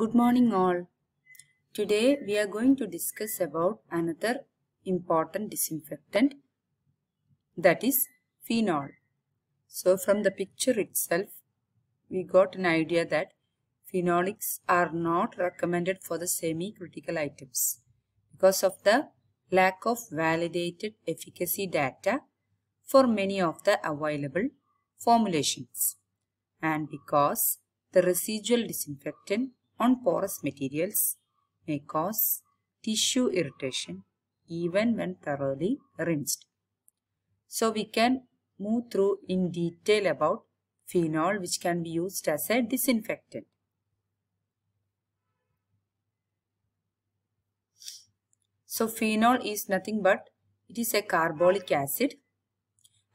Good morning all. Today we are going to discuss about another important disinfectant that is phenol. So from the picture itself we got an idea that phenolics are not recommended for the semi-critical items because of the lack of validated efficacy data for many of the available formulations and because the residual disinfectant on porous materials may cause tissue irritation even when thoroughly rinsed. So we can move through in detail about phenol which can be used as a disinfectant. So phenol is nothing but it is a carbolic acid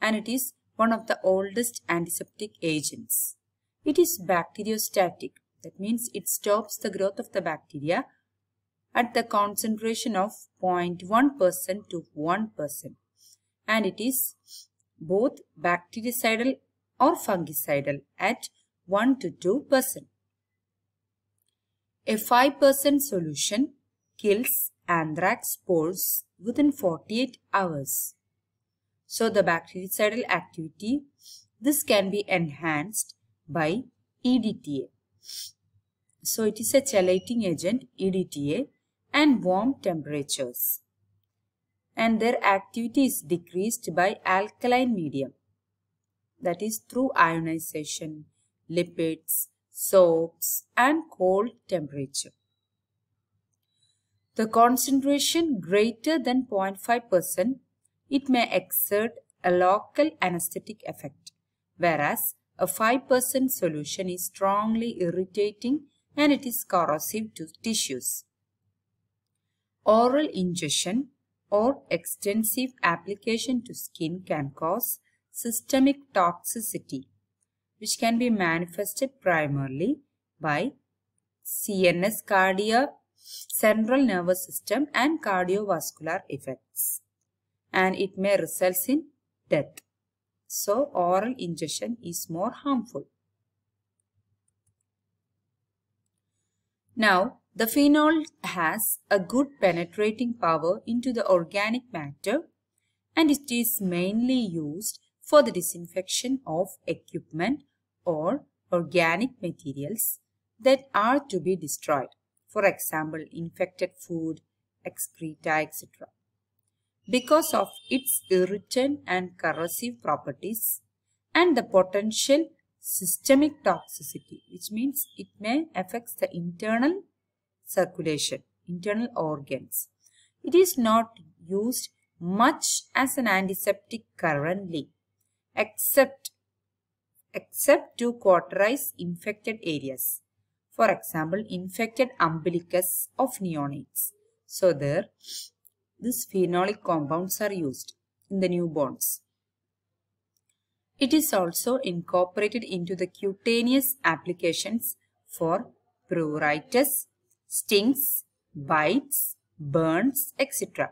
and it is one of the oldest antiseptic agents. It is bacteriostatic that means it stops the growth of the bacteria at the concentration of 0.1% to 1%. And it is both bactericidal or fungicidal at 1 to 2%. A 5% solution kills anthrax spores within 48 hours. So the bactericidal activity, this can be enhanced by EDTA. So it is a chelating agent EDTA and warm temperatures. And their activity is decreased by alkaline medium that is through ionization, lipids, soaps and cold temperature. The concentration greater than 0.5% it may exert a local anesthetic effect whereas a 5% solution is strongly irritating and it is corrosive to tissues. Oral ingestion or extensive application to skin can cause systemic toxicity which can be manifested primarily by CNS cardia, central nervous system and cardiovascular effects and it may result in death. So oral ingestion is more harmful. Now, the phenol has a good penetrating power into the organic matter and it is mainly used for the disinfection of equipment or organic materials that are to be destroyed. For example, infected food, excreta, etc because of its irritant and corrosive properties and the potential systemic toxicity which means it may affect the internal circulation, internal organs. It is not used much as an antiseptic currently except except to cauterize infected areas. For example, infected umbilicus of neonates. So there, these phenolic compounds are used in the new bonds. It is also incorporated into the cutaneous applications for pruritus, stings, bites, burns, etc.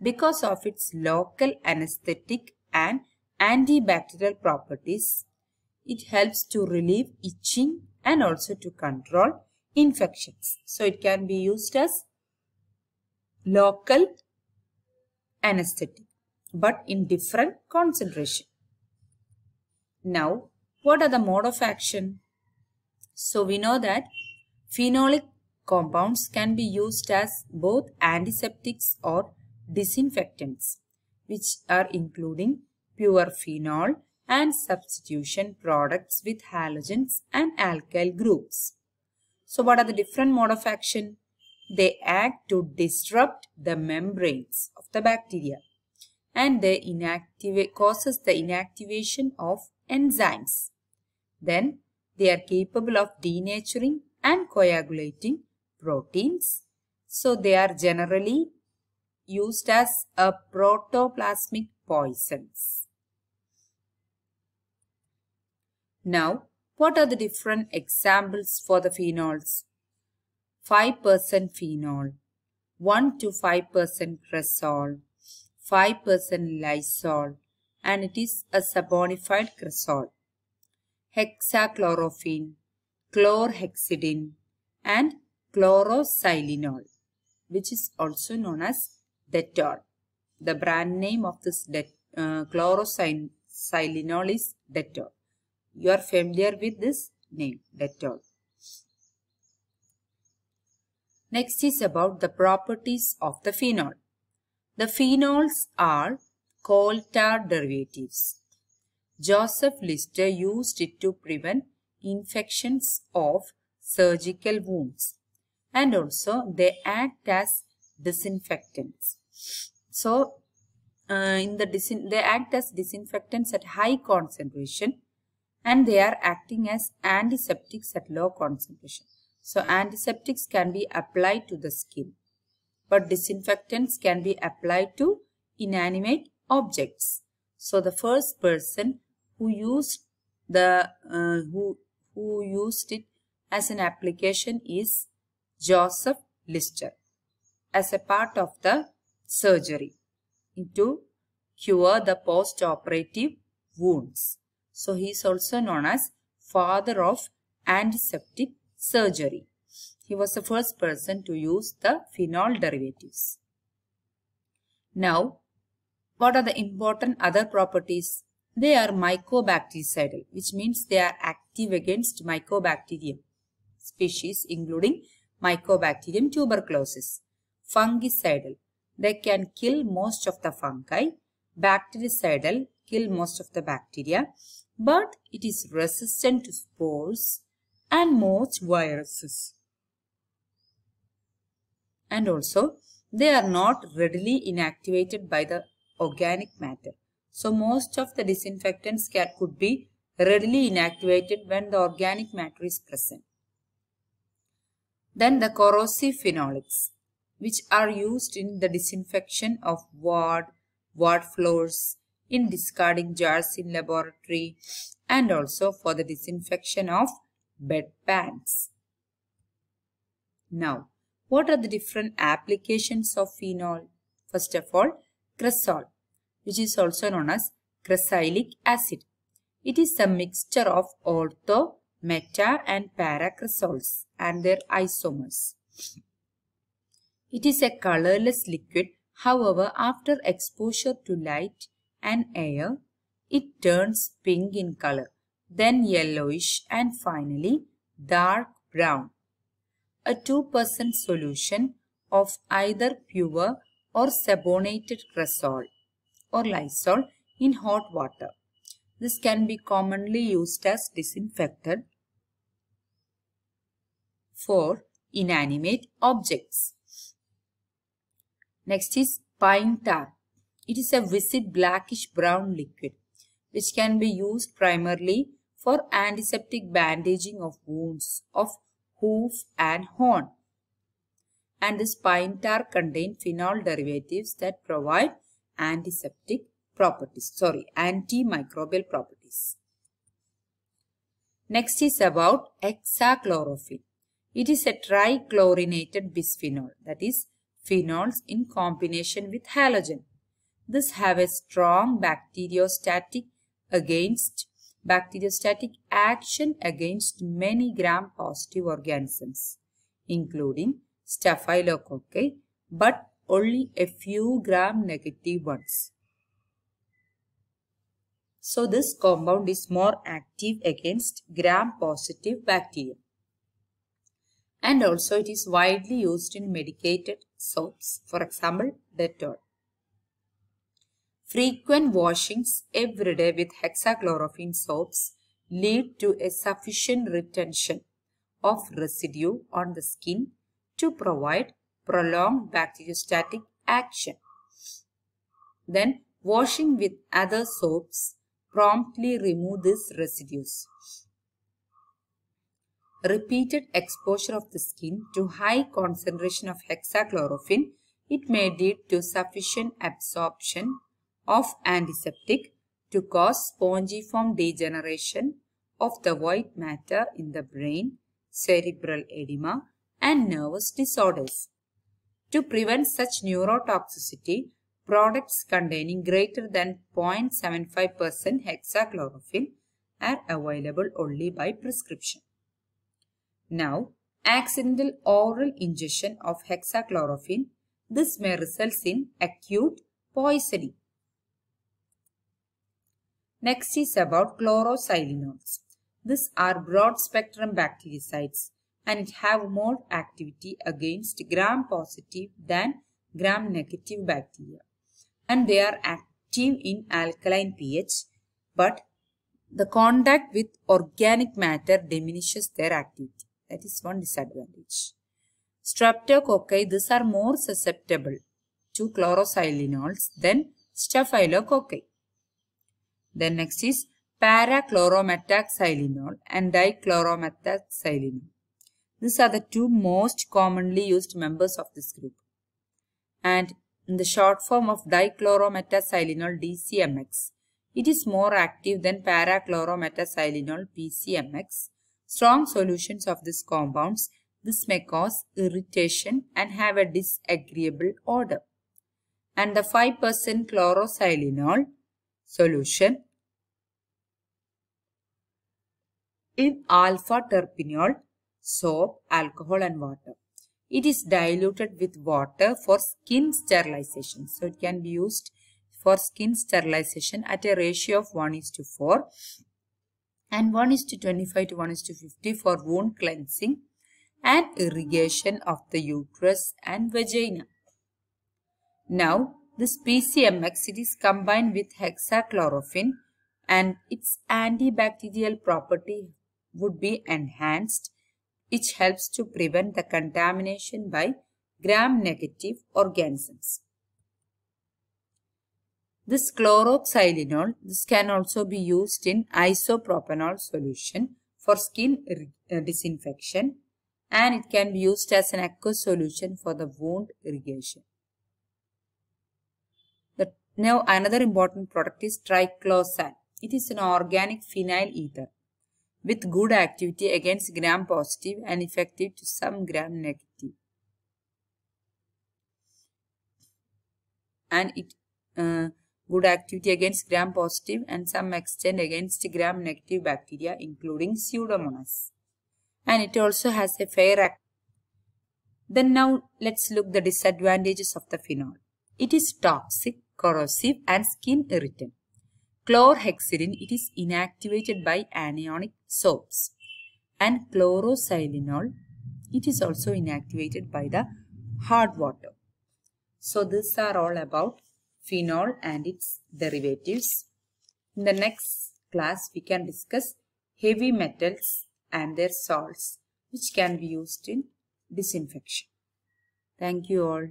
Because of its local anesthetic and antibacterial properties, it helps to relieve itching and also to control infections. So it can be used as local anesthetic, but in different concentration. Now, what are the mode of action? So, we know that phenolic compounds can be used as both antiseptics or disinfectants, which are including pure phenol and substitution products with halogens and alkyl groups. So, what are the different mode of action? They act to disrupt the membranes the bacteria and they inactivate causes the inactivation of enzymes. Then they are capable of denaturing and coagulating proteins. So they are generally used as a protoplasmic poisons. Now, what are the different examples for the phenols? 5% phenol, 1 to 5% cresol, 5% lysol, and it is a sabonified cresol. Hexachlorophene, chlorhexidine, and chloroxylinol, which is also known as Dettol. The brand name of this det uh, is Dettol. You are familiar with this name, Dettol. Next is about the properties of the phenol. The phenols are coal tar derivatives. Joseph Lister used it to prevent infections of surgical wounds and also they act as disinfectants. So, uh, in the disin they act as disinfectants at high concentration and they are acting as antiseptics at low concentration. So antiseptics can be applied to the skin, but disinfectants can be applied to inanimate objects. So the first person who used the uh, who who used it as an application is Joseph Lister as a part of the surgery to cure the post-operative wounds. So he is also known as father of antiseptic surgery. He was the first person to use the phenol derivatives. Now, what are the important other properties? They are mycobactericidal, which means they are active against mycobacterium species, including mycobacterium tuberculosis. Fungicidal, they can kill most of the fungi. Bactericidal, kill most of the bacteria, but it is resistant to spores and most viruses. And also, they are not readily inactivated by the organic matter. So, most of the disinfectants can, could be readily inactivated when the organic matter is present. Then the corrosive phenolics, which are used in the disinfection of ward, ward floors, in discarding jars in laboratory, and also for the disinfection of bedpans. Now, what are the different applications of phenol? First of all, cresol, which is also known as cresylic acid. It is a mixture of ortho, meta and paracresols and their isomers. It is a colorless liquid. However, after exposure to light and air, it turns pink in color then yellowish and finally dark brown. A 2% solution of either pure or carbonated cresol or lysol in hot water. This can be commonly used as disinfectant for inanimate objects. Next is pine tar. It is a viscid blackish brown liquid which can be used primarily for antiseptic bandaging of wounds of hoof and horn. And the spine tar contain phenol derivatives that provide antiseptic properties, sorry, antimicrobial properties. Next is about hexachlorophene. It is a trichlorinated bisphenol, that is, phenols in combination with halogen. This have a strong bacteriostatic against bacteriostatic action against many gram-positive organisms, including staphylococci, but only a few gram-negative ones. So this compound is more active against gram-positive bacteria. And also it is widely used in medicated soaps, for example, Dettol. Frequent washings every day with hexachlorophene soaps lead to a sufficient retention of residue on the skin to provide prolonged bacteriostatic action. Then washing with other soaps promptly remove these residues. Repeated exposure of the skin to high concentration of hexachlorophene, it may lead to sufficient absorption of antiseptic to cause spongiform degeneration of the white matter in the brain, cerebral edema and nervous disorders. To prevent such neurotoxicity, products containing greater than 0.75% hexachlorophene are available only by prescription. Now, accidental oral ingestion of hexachlorophene, this may result in acute poisoning. Next is about chlorosilinols. These are broad spectrum bactericides and have more activity against gram-positive than gram-negative bacteria. And they are active in alkaline pH, but the contact with organic matter diminishes their activity. That is one disadvantage. Streptococci, these are more susceptible to chlorosilinols than staphylococci. Then next is parachlorometaxylinol and dichlorometaxylinol. These are the two most commonly used members of this group. And in the short form of dichlorometaxylinol DCMX, it is more active than parachlorometaxylinol PCMX. Strong solutions of these compounds, this may cause irritation and have a disagreeable odor. And the 5% chlorosilenol solution. In alpha terpineol, soap, alcohol and water. It is diluted with water for skin sterilization. So it can be used for skin sterilization at a ratio of 1 is to 4 and 1 is to 25 to 1 is to 50 for wound cleansing and irrigation of the uterus and vagina. Now, this PCMX, it is combined with hexachlorophene and its antibacterial property would be enhanced, which helps to prevent the contamination by gram-negative organisms. This chloroxylenol, this can also be used in isopropanol solution for skin uh, disinfection and it can be used as an aqueous solution for the wound irrigation. Now another important product is triclosan. It is an organic phenyl ether with good activity against gram positive and effective to some gram negative. And it uh, good activity against gram positive and some extent against gram negative bacteria including pseudomonas. And it also has a fair act. Then now let's look the disadvantages of the phenol. It is toxic corrosive and skin irritant. Chlorhexidine, it is inactivated by anionic soaps. And chlorosilinol, it is also inactivated by the hard water. So these are all about phenol and its derivatives. In the next class, we can discuss heavy metals and their salts, which can be used in disinfection. Thank you all.